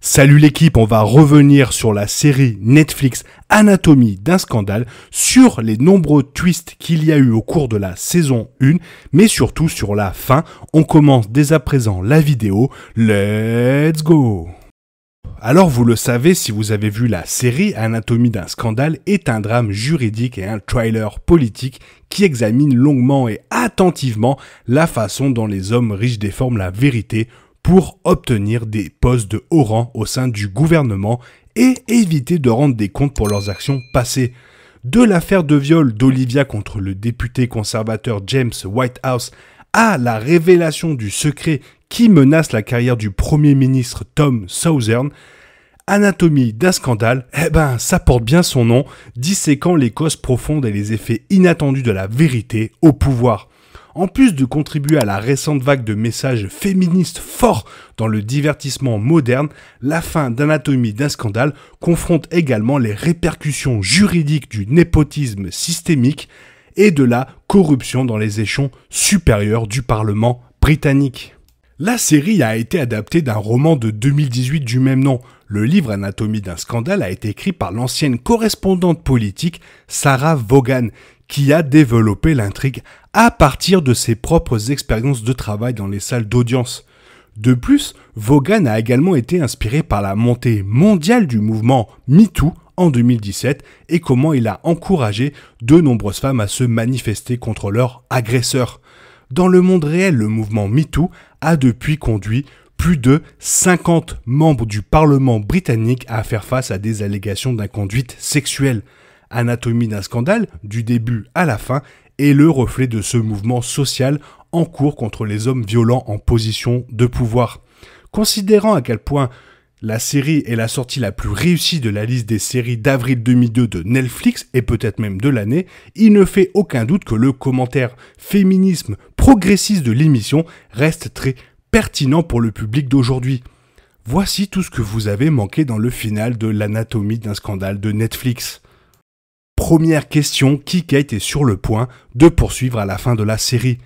Salut l'équipe, on va revenir sur la série Netflix Anatomie d'un scandale, sur les nombreux twists qu'il y a eu au cours de la saison 1, mais surtout sur la fin. On commence dès à présent la vidéo. Let's go alors vous le savez si vous avez vu la série Anatomie d'un scandale est un drame juridique et un trailer politique qui examine longuement et attentivement la façon dont les hommes riches déforment la vérité, pour obtenir des postes de haut rang au sein du gouvernement et éviter de rendre des comptes pour leurs actions passées. De l'affaire de viol d'Olivia contre le député conservateur James Whitehouse à la révélation du secret qui menace la carrière du Premier ministre Tom Southern, Anatomie d'un scandale, eh ben ça porte bien son nom, disséquant les causes profondes et les effets inattendus de la vérité au pouvoir en plus de contribuer à la récente vague de messages féministes forts dans le divertissement moderne, la fin d'Anatomie d'un scandale confronte également les répercussions juridiques du népotisme systémique et de la corruption dans les échelons supérieurs du Parlement britannique. La série a été adaptée d'un roman de 2018 du même nom. Le livre Anatomie d'un scandale a été écrit par l'ancienne correspondante politique Sarah Vaughan, qui a développé l'intrigue à partir de ses propres expériences de travail dans les salles d'audience. De plus, Vaughan a également été inspiré par la montée mondiale du mouvement MeToo en 2017 et comment il a encouragé de nombreuses femmes à se manifester contre leurs agresseurs. Dans le monde réel, le mouvement MeToo a depuis conduit plus de 50 membres du Parlement britannique à faire face à des allégations d'inconduite sexuelle. Anatomie d'un scandale, du début à la fin, est le reflet de ce mouvement social en cours contre les hommes violents en position de pouvoir. Considérant à quel point la série est la sortie la plus réussie de la liste des séries d'avril 2002 de Netflix et peut-être même de l'année, il ne fait aucun doute que le commentaire féminisme progressiste de l'émission reste très pertinent pour le public d'aujourd'hui. Voici tout ce que vous avez manqué dans le final de l'anatomie d'un scandale de Netflix première question, qui Kate est sur le point de poursuivre à la fin de la série.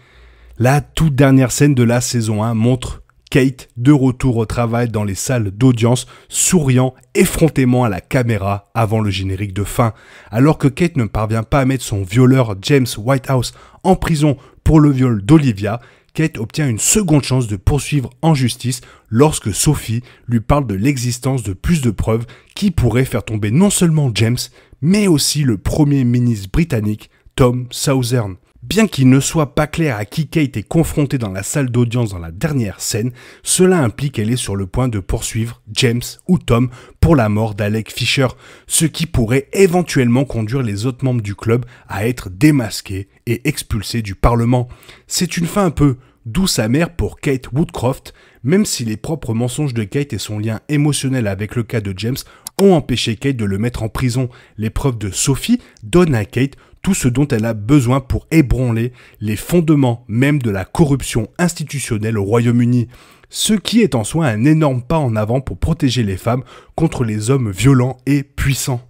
La toute dernière scène de la saison 1 montre Kate de retour au travail dans les salles d'audience, souriant effrontément à la caméra avant le générique de fin. Alors que Kate ne parvient pas à mettre son violeur James Whitehouse en prison pour le viol d'Olivia, Kate obtient une seconde chance de poursuivre en justice lorsque Sophie lui parle de l'existence de plus de preuves qui pourraient faire tomber non seulement James, mais aussi le Premier ministre britannique Tom Southern. Bien qu'il ne soit pas clair à qui Kate est confrontée dans la salle d'audience dans la dernière scène, cela implique qu'elle est sur le point de poursuivre James ou Tom pour la mort d'Alec Fisher, ce qui pourrait éventuellement conduire les autres membres du club à être démasqués et expulsés du Parlement. C'est une fin un peu douce amère pour Kate Woodcroft, même si les propres mensonges de Kate et son lien émotionnel avec le cas de James ont empêché Kate de le mettre en prison. L'épreuve de Sophie donne à Kate tout ce dont elle a besoin pour ébranler les fondements même de la corruption institutionnelle au Royaume-Uni, ce qui est en soi un énorme pas en avant pour protéger les femmes contre les hommes violents et puissants.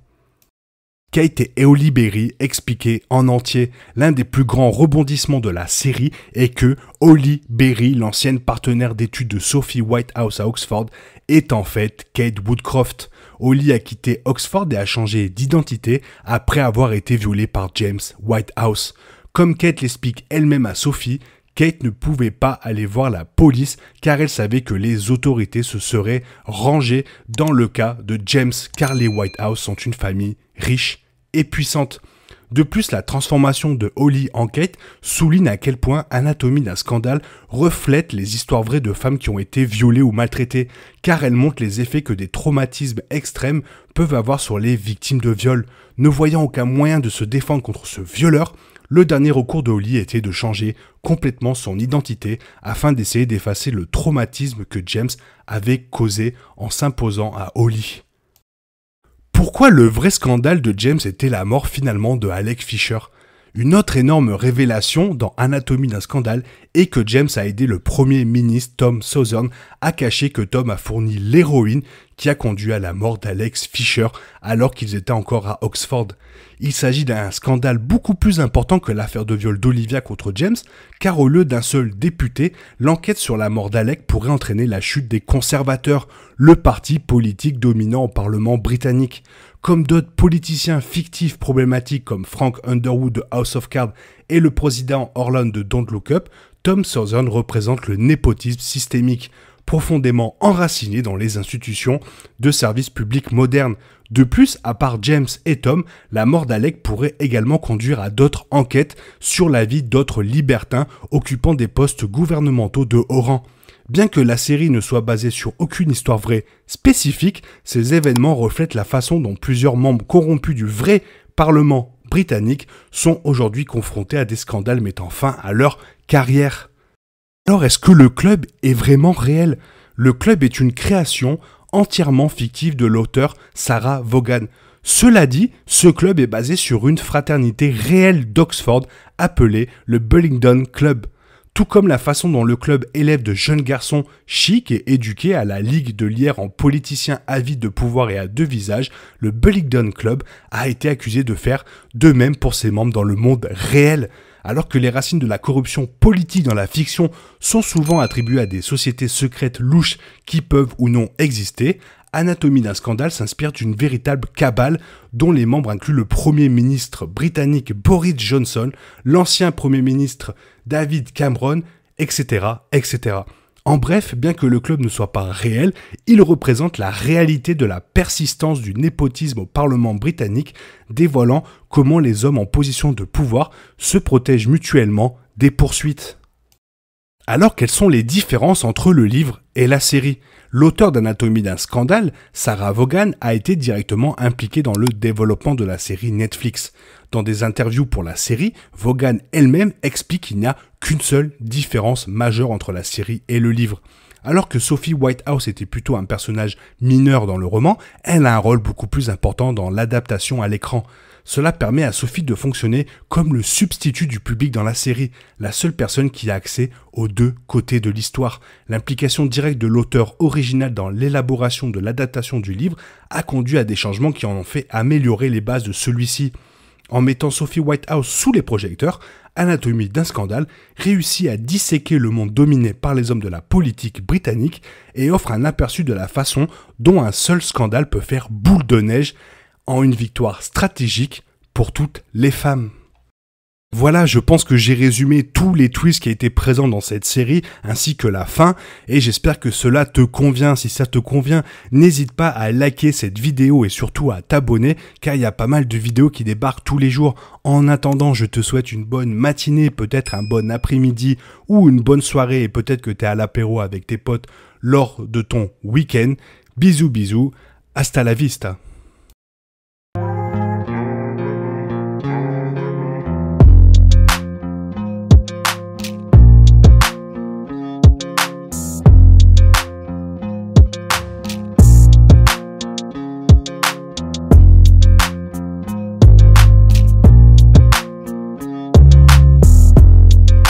Kate et Oli Berry expliquaient en entier l'un des plus grands rebondissements de la série est que Holly Berry, l'ancienne partenaire d'études de Sophie Whitehouse à Oxford, est en fait Kate Woodcroft. Holly a quitté Oxford et a changé d'identité après avoir été violée par James Whitehouse. Comme Kate l'explique elle-même à Sophie, Kate ne pouvait pas aller voir la police car elle savait que les autorités se seraient rangées dans le cas de James car les Whitehouse sont une famille riche et puissante. De plus, la transformation de Holly en Kate souligne à quel point Anatomie d'un scandale reflète les histoires vraies de femmes qui ont été violées ou maltraitées, car elle montre les effets que des traumatismes extrêmes peuvent avoir sur les victimes de viol. Ne voyant aucun moyen de se défendre contre ce violeur, le dernier recours de Holly était de changer complètement son identité afin d'essayer d'effacer le traumatisme que James avait causé en s'imposant à Holly. Pourquoi le vrai scandale de James était la mort finalement de Alec Fisher une autre énorme révélation dans Anatomie d'un scandale et que James a aidé le premier ministre Tom Southern à cacher que Tom a fourni l'héroïne qui a conduit à la mort d'Alex Fisher alors qu'ils étaient encore à Oxford. Il s'agit d'un scandale beaucoup plus important que l'affaire de viol d'Olivia contre James, car au lieu d'un seul député, l'enquête sur la mort d'Alec pourrait entraîner la chute des conservateurs, le parti politique dominant au Parlement britannique. Comme d'autres politiciens fictifs problématiques comme Frank Underwood de House of Cards et le président Orland de Don't Look Up, Tom Southern représente le népotisme systémique profondément enraciné dans les institutions de services publics modernes. De plus, à part James et Tom, la mort d'Alec pourrait également conduire à d'autres enquêtes sur la vie d'autres libertins occupant des postes gouvernementaux de haut rang. Bien que la série ne soit basée sur aucune histoire vraie spécifique, ces événements reflètent la façon dont plusieurs membres corrompus du vrai Parlement britanniques sont aujourd'hui confrontés à des scandales mettant fin à leur carrière. Alors est-ce que le club est vraiment réel Le club est une création entièrement fictive de l'auteur Sarah Vaughan. Cela dit, ce club est basé sur une fraternité réelle d'Oxford appelée le Bullingdon Club tout comme la façon dont le club élève de jeunes garçons chics et éduqués à la Ligue de lierre en politiciens avides de pouvoir et à deux visages, le Bullingdon Club a été accusé de faire de même pour ses membres dans le monde réel. Alors que les racines de la corruption politique dans la fiction sont souvent attribuées à des sociétés secrètes louches qui peuvent ou non exister, Anatomie d'un scandale s'inspire d'une véritable cabale dont les membres incluent le Premier ministre britannique Boris Johnson, l'ancien Premier ministre David Cameron, etc., etc. En bref, bien que le club ne soit pas réel, il représente la réalité de la persistance du népotisme au Parlement britannique, dévoilant comment les hommes en position de pouvoir se protègent mutuellement des poursuites. Alors quelles sont les différences entre le livre et la série L'auteur d'Anatomie d'un scandale, Sarah Vaughan, a été directement impliquée dans le développement de la série Netflix. Dans des interviews pour la série, Vaughan elle-même explique qu'il n'y a qu'une seule différence majeure entre la série et le livre. Alors que Sophie Whitehouse était plutôt un personnage mineur dans le roman, elle a un rôle beaucoup plus important dans l'adaptation à l'écran. Cela permet à Sophie de fonctionner comme le substitut du public dans la série, la seule personne qui a accès aux deux côtés de l'histoire. L'implication directe de l'auteur original dans l'élaboration de l'adaptation du livre a conduit à des changements qui en ont fait améliorer les bases de celui-ci. En mettant Sophie Whitehouse sous les projecteurs, Anatomie d'un scandale réussit à disséquer le monde dominé par les hommes de la politique britannique et offre un aperçu de la façon dont un seul scandale peut faire boule de neige en une victoire stratégique pour toutes les femmes. Voilà, je pense que j'ai résumé tous les twists qui étaient présents dans cette série, ainsi que la fin, et j'espère que cela te convient. Si ça te convient, n'hésite pas à liker cette vidéo et surtout à t'abonner, car il y a pas mal de vidéos qui débarquent tous les jours. En attendant, je te souhaite une bonne matinée, peut-être un bon après-midi ou une bonne soirée, et peut-être que tu es à l'apéro avec tes potes lors de ton week-end. Bisous bisous, hasta la vista.